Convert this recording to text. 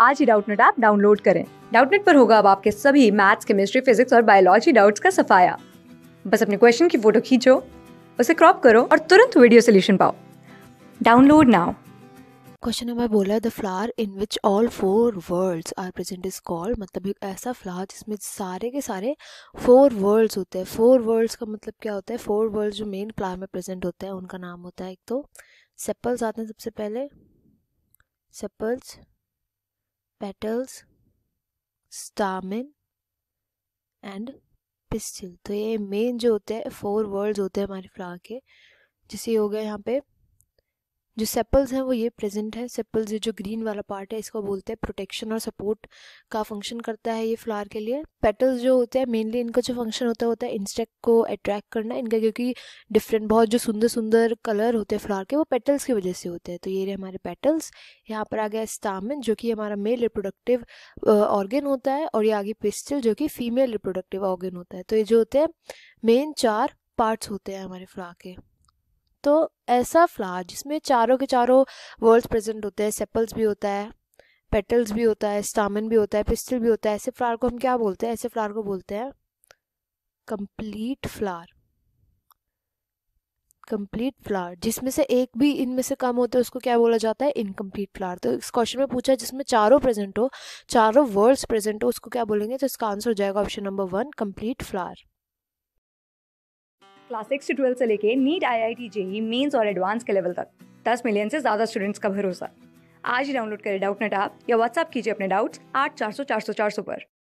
आज ही Doubtnut app download करें डाउटनेट पर होगा अब आपके सभी मैथ्स केमिस्ट्री फिजिक्स और बायोलॉजी डाउट्स का सफाया बस अपने क्वेश्चन की फोटो खींचो उसे क्रॉप करो और तुरंत वीडियो सोल्यूशन पाओ डाउनलोड नाउ क्वेश्चन नंबर बोला the flower in which all four whorls are present is called मतलब एक ऐसा फ्लावर जिसमें सारे के सारे फोर वर्ल्ड्स होते हैं फोर वर्ल्ड्स का मतलब क्या होता है फोर वर्ल्ड्स जो मेन फ्लावर में प्रेजेंट होते हैं उनका नाम होता है एक तो सेप्पल्स आते हैं सबसे पहले sepals petals stamen and pistil तो ये मेन जो होते हैं फोर वर्ड्स होते हैं हमारे फ्लावर के जैसे हो गया यहाँ पे जो सेपल्स हैं वो ये प्रेजेंट है सेपल्स ये जो ग्रीन वाला पार्ट है इसको बोलते हैं प्रोटेक्शन और सपोर्ट का फंक्शन करता है ये फ्लावर के लिए पेटल्स जो होते हैं मेनली इनका जो फंक्शन होता है होता है इंसेक्ट को अट्रैक्ट करना इनका क्योंकि डिफरेंट बहुत जो सुंदर सुंदर कलर होते हैं फ्लावर के वो पेटल्स की वजह से होते हैं तो ये रहे हमारे पेटल्स यहाँ पर आ गया स्टामिन जो कि हमारा मेल रिप्रोडक्टिव ऑर्गेन होता है और ये आगे पिस्टल जो कि फीमेल रिप्रोडक्टिव ऑर्गेन होता है तो ये जो होते हैं मेन चार पार्ट्स होते हैं हमारे फ्लावर के तो ऐसा फ्लावर जिसमें चारों के चारों वर्ड्स प्रेजेंट होते हैं सेपल्स भी होता है पेटल्स भी होता है स्टामिन भी होता है पिस्टल भी होता है ऐसे फ्लावर को हम क्या बोलते हैं ऐसे फ्लावर को बोलते हैं कंप्लीट फ्लावर कंप्लीट फ्लावर जिसमें से एक भी इनमें से कम होता है उसको क्या बोला जाता है इनकम्प्लीट फ्लावर तो इस क्वेश्चन में पूछा जिसमें चारों प्रेजेंट हो चारों वर्ड्स प्रेजेंट हो उसको क्या बोलेंगे तो इसका आंसर हो जाएगा option number one complete flower class six से ट्वेल्थ से लेके NEET I I T JEE mains और एडवांस के लेवल तक दस मिलियन से ज़्यादा स्टूडेंट्स का भरोसा आज ही डाउनलोड करें डाउट नेट आप या व्हाट्सअप कीजिए अपने डाउट्स आठ चार सौ चार सौ चार सौ पर